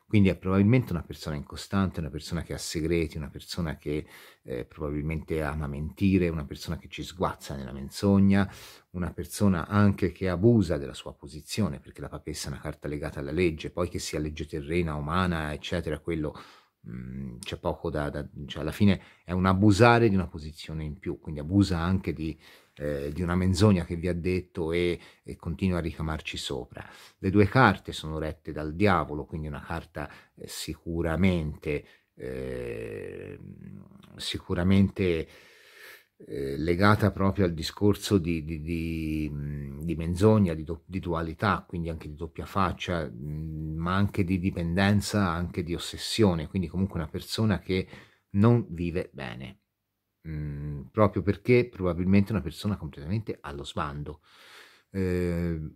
Quindi è probabilmente una persona incostante, una persona che ha segreti, una persona che eh, probabilmente ama mentire, una persona che ci sguazza nella menzogna, una persona anche che abusa della sua posizione, perché la papessa è una carta legata alla legge, poi che sia legge terrena, umana, eccetera, quello Mhmm, c'è poco da, da, cioè alla fine è un abusare di una posizione in più, quindi abusa anche di, eh, di una menzogna che vi ha detto e, e, continua a ricamarci sopra. Le due carte sono rette dal diavolo, quindi una carta eh, sicuramente, ehm, sicuramente eh, legata proprio al discorso di, di, di, di menzogna, do, di, dualità, quindi anche di doppia faccia, ma anche di dipendenza, anche di ossessione, quindi comunque una persona che non vive bene, mh, proprio perché probabilmente è una persona completamente allo sbando. Eh,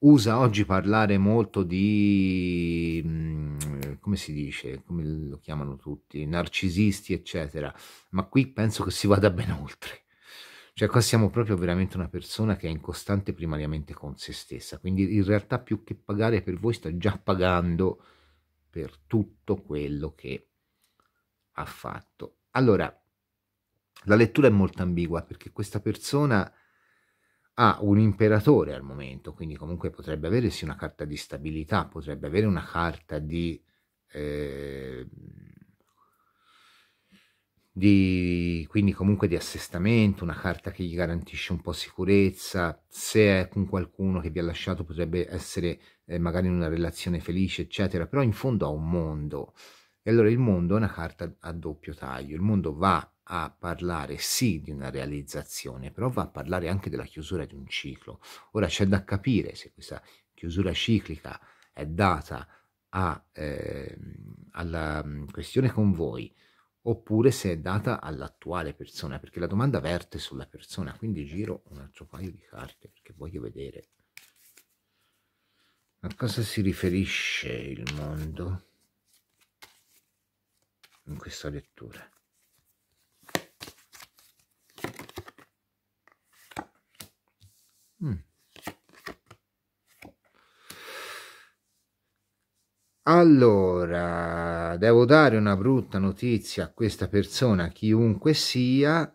usa oggi parlare molto di, mm, come si dice, come lo chiamano tutti, narcisisti, eccetera, ma qui penso che si vada ben oltre. Cioè qua siamo proprio veramente una persona che è in costante primariamente con se stessa, quindi in realtà più che pagare per voi sta già pagando per tutto quello che ha fatto. Allora, la lettura è molto ambigua perché questa persona ha un imperatore al momento, quindi comunque potrebbe avere sì una carta di stabilità, potrebbe avere una carta di... Eh, di, quindi comunque di assestamento, una carta che gli garantisce un po' sicurezza, se è con qualcuno che vi ha lasciato potrebbe essere eh, magari in una relazione felice, eccetera, però in fondo ha un mondo. E allora il mondo è una carta a doppio taglio, il mondo va a parlare sì di una realizzazione, però va a parlare anche della chiusura di un ciclo. Ora c'è da capire se questa chiusura ciclica è data a, eh, alla mm, questione con voi oppure se è data all'attuale persona, perché la domanda verte sulla persona, quindi giro un altro paio di carte perché voglio vedere a cosa si riferisce il mondo in questa lettura. Mm. Allora, devo dare una brutta notizia a questa persona, chiunque sia,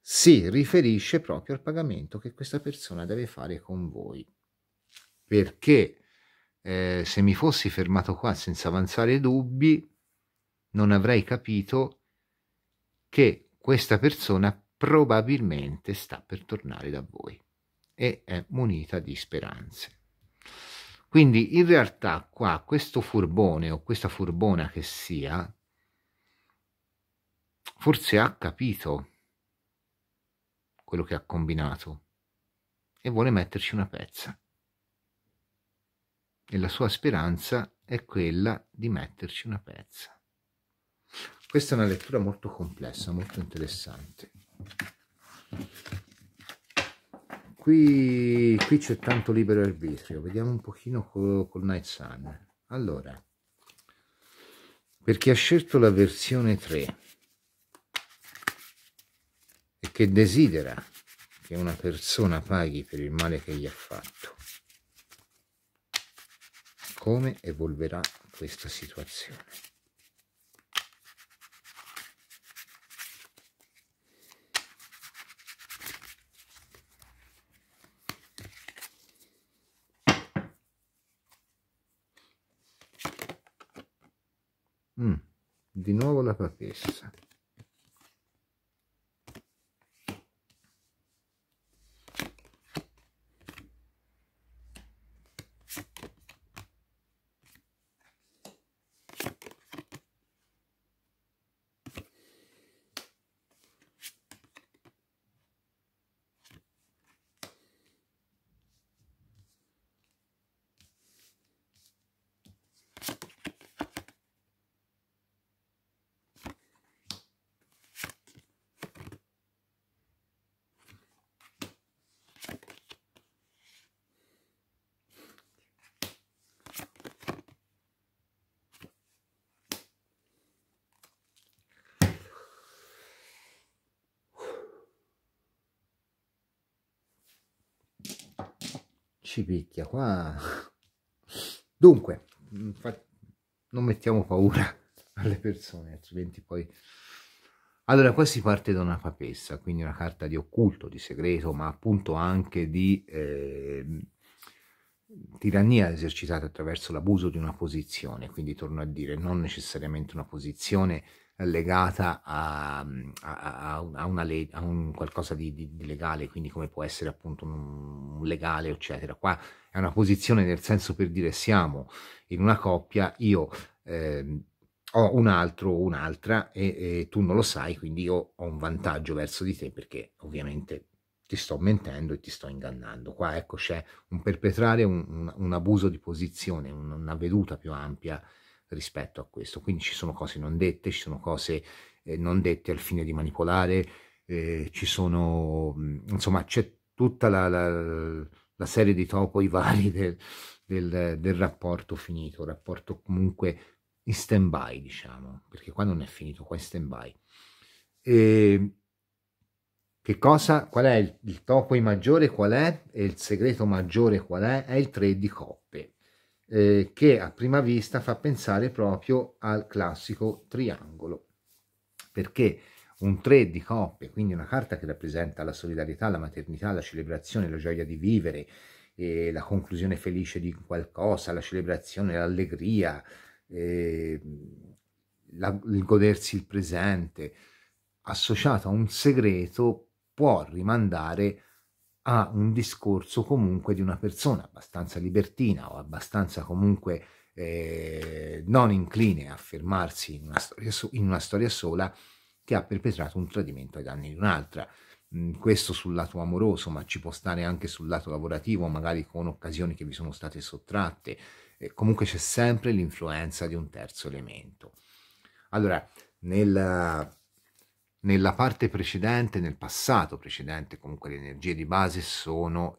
si riferisce proprio al pagamento che questa persona deve fare con voi. Perché eh, se mi fossi fermato qua senza avanzare dubbi, non avrei capito che questa persona probabilmente sta per tornare da voi e è munita di speranze. Quindi in realtà qua questo furbone o questa furbona che sia, forse ha capito quello che ha combinato e vuole metterci una pezza. E la sua speranza è quella di metterci una pezza. Questa è una lettura molto complessa, molto interessante qui, qui c'è tanto libero arbitrio vediamo un pochino col, col Night Sun allora per chi ha scelto la versione 3 e che desidera che una persona paghi per il male che gli ha fatto come evolverà questa situazione Mm, di nuovo la papessa picchia qua. Dunque, mm, non mettiamo paura alle persone, altrimenti poi... Allora, qua si parte da una papessa, quindi una carta di occulto, di segreto, ma appunto anche di eh, tirannia esercitata attraverso l'abuso di una posizione, quindi torno a dire, non necessariamente una posizione legata a, a, a una le, a un qualcosa di, di, di, legale, quindi come può essere appunto un, un legale, eccetera. Qua è una posizione nel senso per dire siamo in una coppia, io eh, ho un altro o un'altra e, e, tu non lo sai, quindi io ho un vantaggio verso di te perché ovviamente ti sto mentendo e ti sto ingannando. Qua ecco c'è un perpetrare un, un, un abuso di posizione, una veduta più ampia rispetto a questo. Quindi ci sono cose non dette, ci sono cose eh, non dette al fine di manipolare, eh, ci sono, mm, insomma, c'è tutta la, la, la, serie di topoi vari del, del, del rapporto finito, rapporto comunque in stand by, diciamo, perché qua non è finito, qua è in stand by. E ehm, che cosa, qual è il, il topo maggiore, qual è, e il segreto maggiore qual è? È il 3 di coppe eh, che a prima vista fa pensare proprio al classico triangolo, perché un 3 di coppe, quindi una carta che rappresenta la solidarietà, la maternità, la celebrazione, la gioia di vivere, eh, la conclusione felice di qualcosa, la celebrazione, l'allegria, eh, la, il godersi il presente, associato a un segreto, può rimandare a a un discorso comunque di una persona abbastanza libertina o abbastanza comunque eh, non incline a fermarsi in una, storia, in una, storia sola che ha perpetrato un tradimento ai danni di un'altra. Mm, questo sul lato amoroso, ma ci può stare anche sul lato lavorativo, magari con occasioni che vi sono state sottratte. E eh, comunque c'è sempre l'influenza di un terzo elemento. Allora, nel nella parte precedente, nel passato precedente, comunque le energie di base sono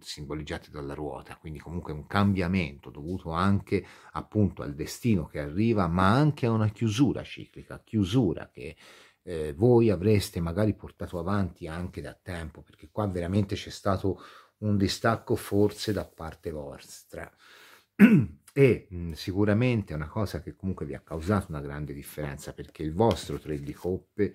simboleggiate dalla ruota, quindi comunque un cambiamento dovuto anche appunto al destino che arriva, ma anche a una chiusura ciclica, chiusura che eh, voi avreste magari portato avanti anche da tempo, perché qua veramente c'è stato un distacco forse da parte vostra. e mm, sicuramente è una cosa che comunque vi ha causato una grande differenza perché il vostro 3 di coppe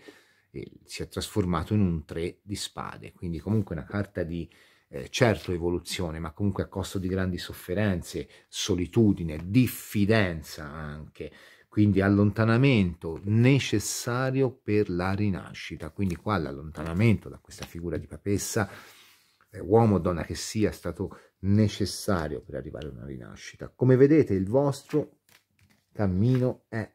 si è trasformato in un 3 di spade, quindi comunque una carta di eh, certo evoluzione, ma comunque a costo di grandi sofferenze, solitudine, diffidenza anche, quindi allontanamento necessario per la rinascita. Quindi qua l'allontanamento da questa figura di papessa, eh, uomo o donna che sia, è stato necessario per arrivare a una rinascita. Come vedete il vostro cammino è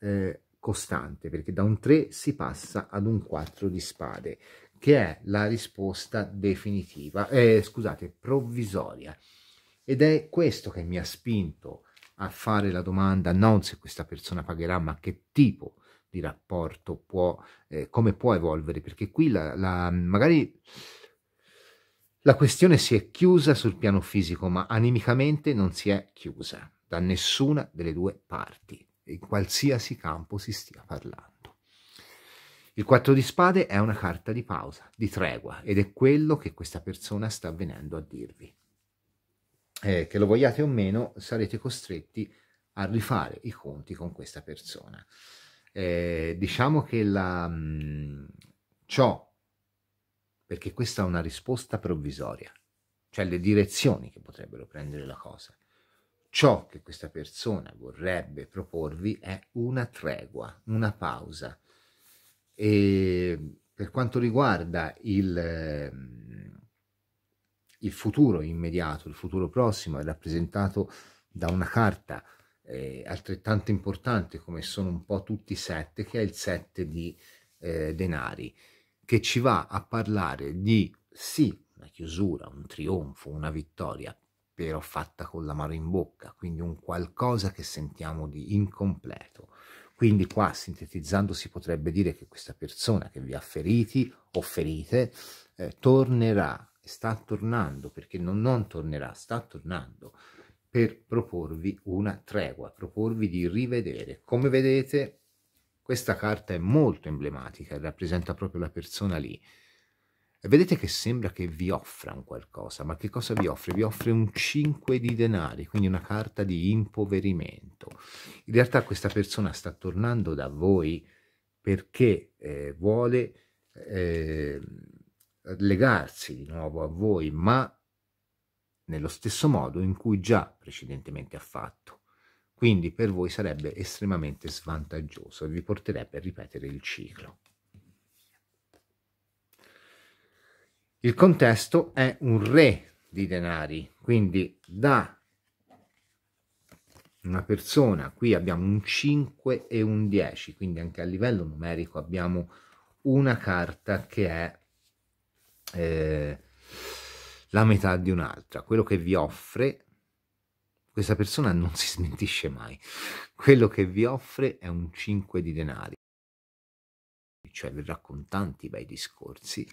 eh, costante perché da un 3 si passa ad un 4 di spade che è la risposta definitiva, eh, scusate, provvisoria. Ed è questo che mi ha spinto a fare la domanda non se questa persona pagherà, ma che tipo di rapporto può, eh, come può evolvere, perché qui la, la, magari la questione si è chiusa sul piano fisico, ma animicamente non si è chiusa da nessuna delle due parti in qualsiasi campo si stia parlando. Il 4 di spade è una carta di pausa, di tregua, ed è quello che questa persona sta venendo a dirvi. Eh, che lo vogliate o meno, sarete costretti a rifare i conti con questa persona. Eh, diciamo che la, mh, mm, ciò, perché questa è una risposta provvisoria, cioè le direzioni che potrebbero prendere la cosa. Ciò che questa persona vorrebbe proporvi è una tregua, una pausa. E per quanto riguarda il, ehm, il futuro immediato, il futuro prossimo, è rappresentato da una carta eh, altrettanto importante come sono un po' tutti i sette, che è il sette di eh, denari, che ci va a parlare di sì, una chiusura, un trionfo, una vittoria, però fatta con la mano in bocca, quindi un qualcosa che sentiamo di incompleto. Quindi qua, sintetizzando, si potrebbe dire che questa persona che vi ha feriti o ferite eh, tornerà, sta tornando, perché non, non tornerà, sta tornando, per proporvi una tregua, proporvi di rivedere. Come vedete, questa carta è molto emblematica, rappresenta proprio la persona lì vedete che sembra che vi offra un qualcosa, ma che cosa vi offre? Vi offre un 5 di denari, quindi una carta di impoverimento. In realtà questa persona sta tornando da voi perché eh, vuole eh, legarsi di nuovo a voi, ma nello stesso modo in cui già precedentemente ha fatto. Quindi per voi sarebbe estremamente svantaggioso e vi porterebbe a ripetere il ciclo. Il contesto è un re di denari, quindi da una persona, qui abbiamo un 5 e un 10, quindi anche a livello numerico abbiamo una carta che è eh, la metà di un'altra. Quello che vi offre, questa persona non si smentisce mai, quello che vi offre è un 5 di denari, cioè verrà con tanti bei discorsi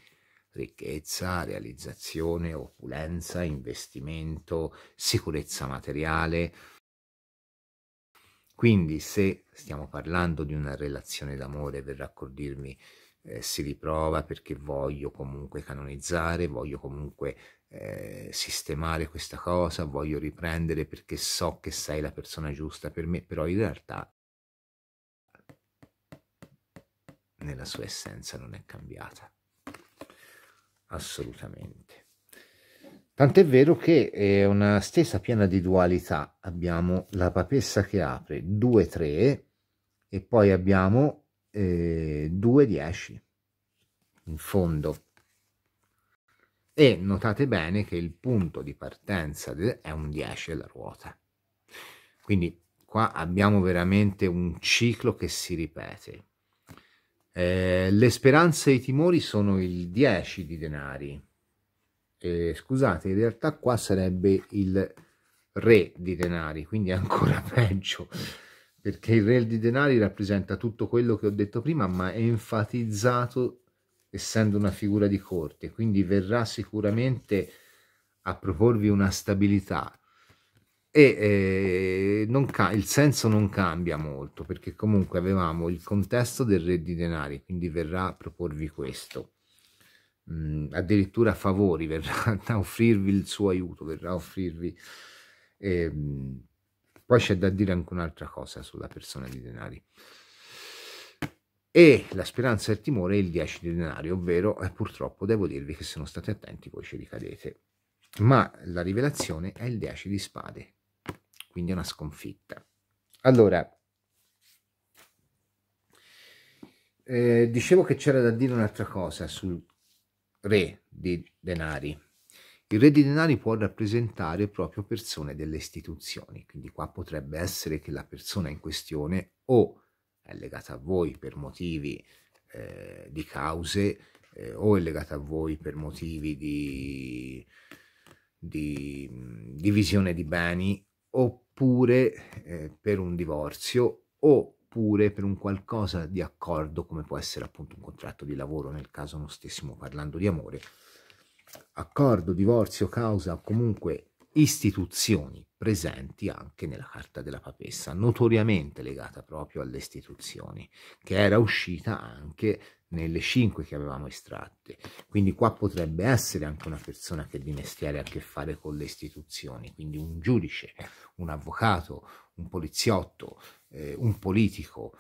ricchezza, realizzazione, opulenza, investimento, sicurezza materiale. Quindi se stiamo parlando di una relazione d'amore, per raccordirmi, eh, si riprova perché voglio comunque canonizzare, voglio comunque eh, sistemare questa cosa, voglio riprendere perché so che sei la persona giusta per me, però in realtà nella sua essenza non è cambiata assolutamente. Tant'è vero che è eh, una stessa piena di dualità. Abbiamo la papessa che apre 2-3 e poi abbiamo eh, 2-10 in fondo. E notate bene che il punto di partenza è un 10 la ruota. Quindi qua abbiamo veramente un ciclo che si ripete. Eh, le speranze e i timori sono il 10 di denari. Eh, scusate, in realtà qua sarebbe il re di denari, quindi ancora peggio, perché il re di denari rappresenta tutto quello che ho detto prima, ma è enfatizzato essendo una figura di corte, quindi verrà sicuramente a proporvi una stabilità, e eh, il senso non cambia molto perché comunque avevamo il contesto del re di denari quindi verrà a proporvi questo mm, addirittura a favori verrà a offrirvi il suo aiuto verrà a offrirvi eh, poi c'è da dire anche un'altra cosa sulla persona di denari e la speranza e il timore è il 10 di denari ovvero eh, purtroppo devo dirvi che se non state attenti voi ci ricadete ma la rivelazione è il 10 di spade quindi è una sconfitta. Allora, eh, dicevo che c'era da dire un'altra cosa sul re di denari. Il re di denari può rappresentare proprio persone delle istituzioni, quindi qua potrebbe essere che la persona in questione o è legata a voi per motivi eh, di cause eh, o è legata a voi per motivi di, di divisione di beni o oppure eh, per un divorzio oppure per un qualcosa di accordo come può essere appunto un contratto di lavoro nel caso non stessimo parlando di amore accordo, divorzio, causa comunque istituzioni presenti anche nella carta della papessa, notoriamente legata proprio alle istituzioni, che era uscita anche nelle 5 che avevamo estratte. Quindi qua potrebbe essere anche una persona che di mestiere ha a che fare con le istituzioni, quindi un giudice, un avvocato, un poliziotto, eh, un politico,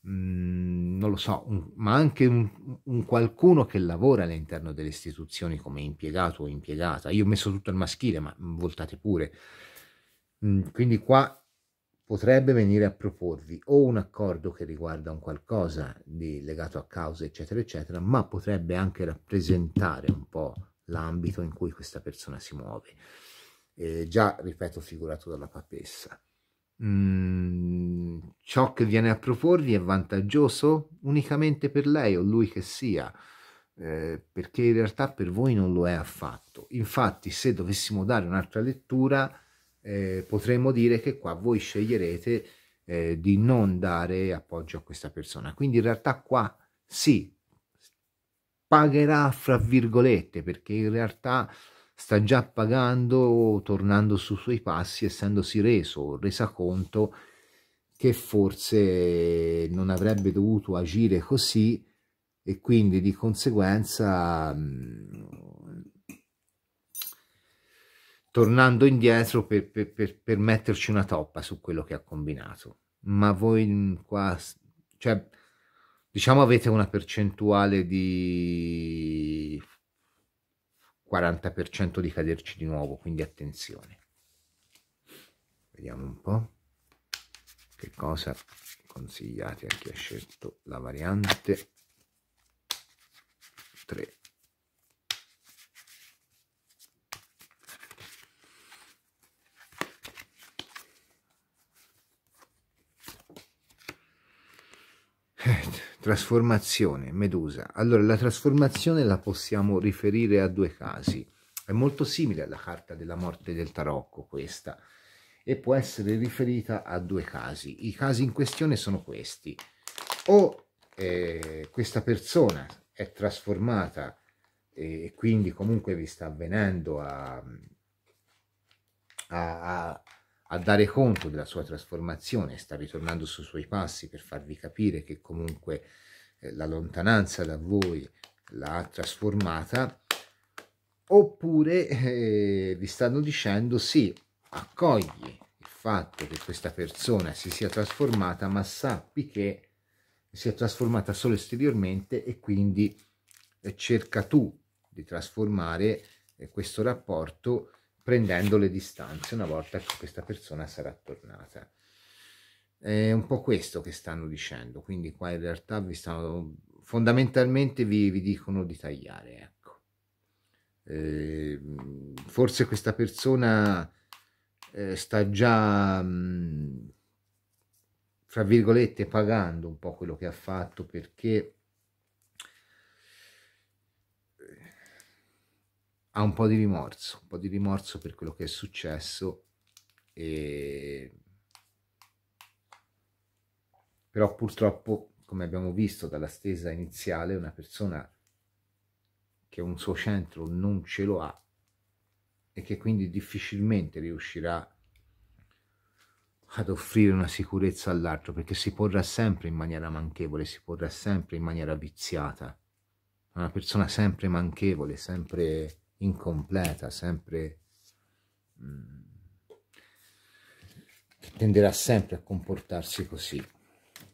mh, mm, non lo so, un, ma anche un, un, qualcuno che lavora all'interno delle istituzioni come impiegato o impiegata. Io ho messo tutto al maschile, ma voltate pure. Mh, mm, quindi qua potrebbe venire a proporvi o un accordo che riguarda un qualcosa di legato a cause eccetera eccetera ma potrebbe anche rappresentare un po' l'ambito in cui questa persona si muove eh, già ripeto figurato dalla papessa mm, ciò che viene a proporvi è vantaggioso unicamente per lei o lui che sia eh, perché in realtà per voi non lo è affatto infatti se dovessimo dare un'altra lettura eh, potremmo dire che qua voi sceglierete eh, di non dare appoggio a questa persona. Quindi in realtà qua sì, pagherà fra virgolette perché in realtà sta già pagando tornando sui suoi passi essendosi reso, resa conto che forse non avrebbe dovuto agire così e quindi di conseguenza mm, tornando indietro per, per, per, per, metterci una toppa su quello che ha combinato. Ma voi qua, cioè, diciamo avete una percentuale di 40% di caderci di nuovo, quindi attenzione. Vediamo un po' che cosa consigliate a chi ha scelto la variante 3. Trasformazione, Medusa. Allora, la trasformazione la possiamo riferire a due casi. È molto simile alla carta della morte del tarocco questa e può essere riferita a due casi. I casi in questione sono questi. O eh, questa persona è trasformata eh, e quindi comunque vi sta avvenendo a, a, a a dare conto della sua trasformazione, sta ritornando sui suoi passi per farvi capire che comunque eh, la lontananza da voi l'ha trasformata, oppure eh, vi stanno dicendo sì, accogli il fatto che questa persona si sia trasformata, ma sappi che si è trasformata solo esteriormente e quindi eh, cerca tu di trasformare eh, questo rapporto prendendo le distanze una volta che questa persona sarà tornata. È un po' questo che stanno dicendo, quindi qua in realtà vi stanno fondamentalmente vi, vi dicono di tagliare, ecco. Eh, forse questa persona eh, sta già, mh, mm, fra virgolette, pagando un po' quello che ha fatto perché ha un po' di rimorso, un po' di rimorso per quello che è successo, e... però purtroppo, come abbiamo visto dalla stesa iniziale, una persona che un suo centro non ce lo ha e che quindi difficilmente riuscirà ad offrire una sicurezza all'altro, perché si porrà sempre in maniera manchevole, si porrà sempre in maniera viziata. Una persona sempre manchevole, sempre incompleta, sempre mh, mm, tenderà sempre a comportarsi così.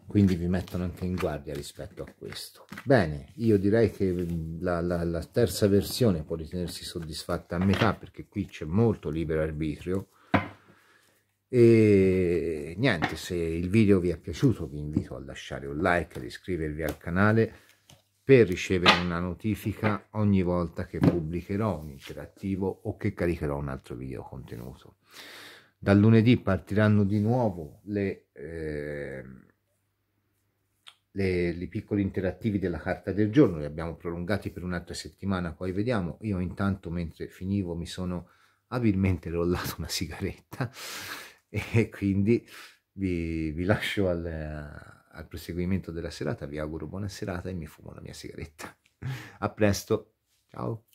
Quindi vi mettono anche in guardia rispetto a questo. Bene, io direi che mm, la, la, la terza versione può ritenersi soddisfatta a metà perché qui c'è molto libero arbitrio. E niente, se il video vi è piaciuto vi invito a lasciare un like, ad iscrivervi al canale per ricevere una notifica ogni volta che pubblicherò un interattivo o che caricherò un altro video contenuto. Dal lunedì partiranno di nuovo le, eh, le, i piccoli interattivi della carta del giorno, li abbiamo prolungati per un'altra settimana, poi vediamo. Io intanto mentre finivo mi sono abilmente rollato una sigaretta e quindi vi, vi lascio al, al proseguimento della serata vi auguro buona serata e mi fumo la mia sigaretta. A presto, ciao!